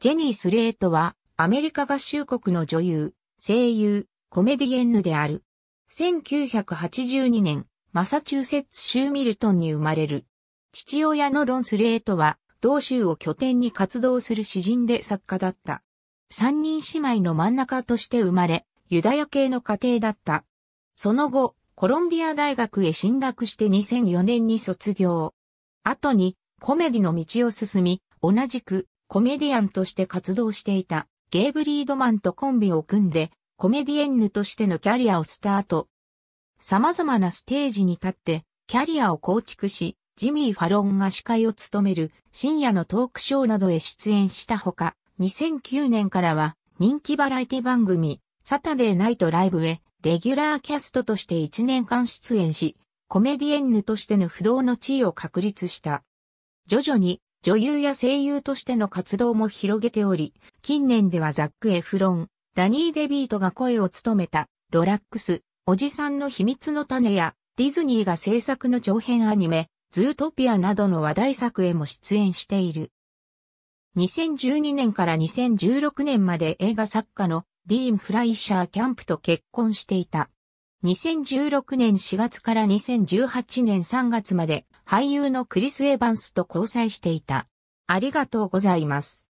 ジェニー・スレートは、アメリカ合衆国の女優、声優、コメディエンヌである。1982年、マサチューセッツ州ミルトンに生まれる。父親のロン・スレートは、同州を拠点に活動する詩人で作家だった。三人姉妹の真ん中として生まれ、ユダヤ系の家庭だった。その後、コロンビア大学へ進学して2004年に卒業。後に、コメディの道を進み、同じくコメディアンとして活動していたゲイブ・リードマンとコンビを組んでコメディエンヌとしてのキャリアをスタート。様々なステージに立ってキャリアを構築し、ジミー・ファロンが司会を務める深夜のトークショーなどへ出演したほか、2009年からは人気バラエティ番組サタデーナイトライブへレギュラーキャストとして1年間出演し、コメディエンヌとしての不動の地位を確立した。徐々に女優や声優としての活動も広げており、近年ではザック・エフロン、ダニー・デビートが声を務めた、ロラックス、おじさんの秘密の種や、ディズニーが制作の長編アニメ、ズートピアなどの話題作へも出演している。2012年から2016年まで映画作家のディーン・フライシャー・キャンプと結婚していた。2016年4月から2018年3月まで俳優のクリス・エヴァンスと交際していた。ありがとうございます。